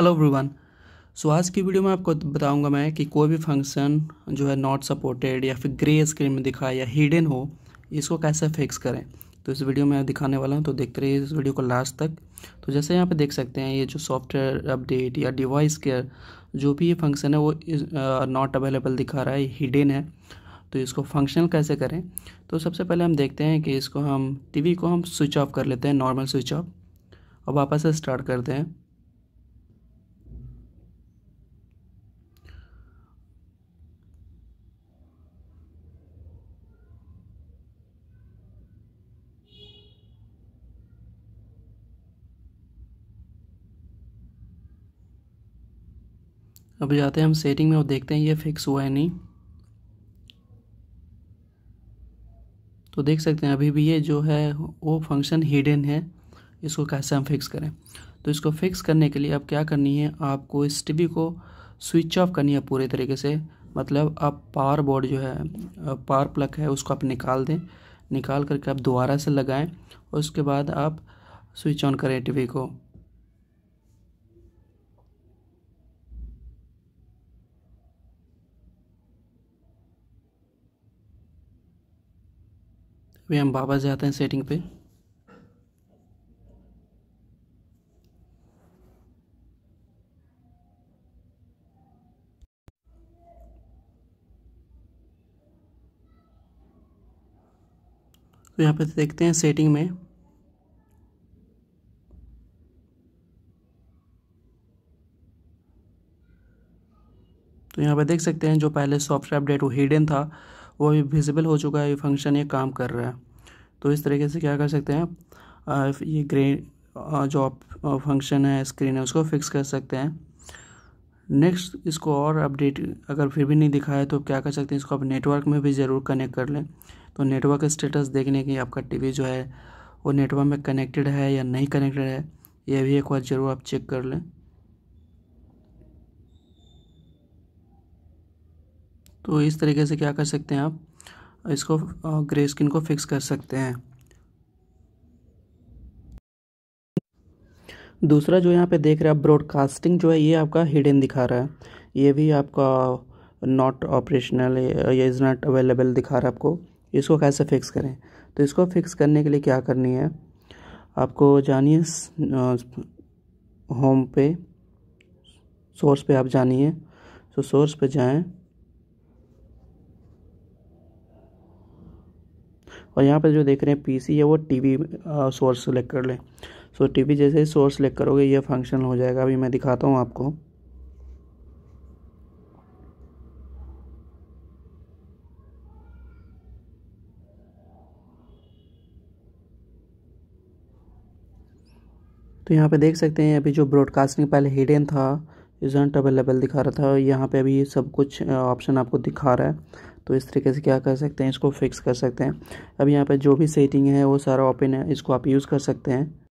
hello everyone so आज की video में आपको बताऊंगा मैं कि कोई भी फंक्शन जो है नॉट सपोर्टेड या फिर ग्रे स्क्रीन में दिखाए या हिडन हो इसको कैसे फिक्स करें तो इस वीडियो में दिखाने वाला हूं तो देखते रहिए इस वीडियो को लास्ट तक तो जैसे यहाँ पे देख सकते हैं ये जो सॉफ्टवेयर अपडेट या डिवाइस केयर जो भी ये फंक्शन है वो नॉट अवेलेबल दिखा रहा है हिडन है तो इसको फंक्शनल कैसे करें तो सबसे पहले हम देखते हैं कि इसको हम टी को हम स्विच ऑफ कर लेते हैं नॉर्मल स्विच ऑफ और वापस से स्टार्ट करते हैं अब जाते हैं हम सेटिंग में और देखते हैं ये फिक्स हुआ है नहीं तो देख सकते हैं अभी भी ये जो है वो फंक्शन हिडन है इसको कैसे हम फिक्स करें तो इसको फिक्स करने के लिए अब क्या करनी है आपको इस टी को स्विच ऑफ करनी है पूरे तरीके से मतलब आप पावर बोर्ड जो है पावर प्लग है उसको आप निकाल दें निकाल करके आप दोबारा से लगाएं और उसके बाद आप स्विच ऑन करें टीवी को अभी हम वापस जाते हैं सेटिंग पे तो यहाँ पे तो देखते हैं सेटिंग में तो यहाँ पे देख सकते हैं जो पहले सॉफ्टवेयर अपडेट वो हिडन था वो अभी विजिबल हो चुका है ये फंक्शन ये काम कर रहा है तो इस तरीके से क्या कर सकते हैं आप ये ग्रे जो फंक्शन है स्क्रीन है उसको फिक्स कर सकते हैं नेक्स्ट इसको और अपडेट अगर फिर भी नहीं दिखाया तो क्या कर सकते हैं इसको आप नेटवर्क में भी ज़रूर कनेक्ट कर लें तो नेटवर्क स्टेटस देखने की आपका टीवी जो है वो नेटवर्क में कनेक्टेड है या नहीं कनेक्टेड है यह भी एक बार ज़रूर आप चेक कर लें तो इस तरीके से क्या कर सकते हैं आप इसको ग्रे स्किन को फिक्स कर सकते हैं दूसरा जो यहाँ पे देख रहे हैं आप ब्रॉडकास्टिंग जो है ये आपका हिडन दिखा रहा है ये भी आपका नॉट ऑपरेशनल या इज़ नॉट अवेलेबल दिखा रहा है आपको इसको कैसे फिक्स करें तो इसको फिक्स करने के लिए क्या करनी है आपको जानिए होम पे सोर्स पे आप जानिए तो सोर्स पे जाएं और यहाँ पर जो देख रहे हैं पीसी है वो टीवी सोर्स सेलेक्ट कर लें सो so, टीवी जैसे ही सोर्स सेलेक्ट करोगे ये फंक्शन हो जाएगा अभी मैं दिखाता हूँ आपको तो यहाँ पे देख सकते हैं अभी जो ब्रॉडकास्टिंग पहले हिडन था इजेंट अवेलेबल दिखा रहा था यहाँ पे अभी सब कुछ ऑप्शन आपको दिखा रहा है तो इस तरीके से क्या कर सकते हैं इसको फिक्स कर सकते हैं अब यहाँ पर जो भी सेटिंग है वो सारा ओपन है इसको आप यूज़ कर सकते हैं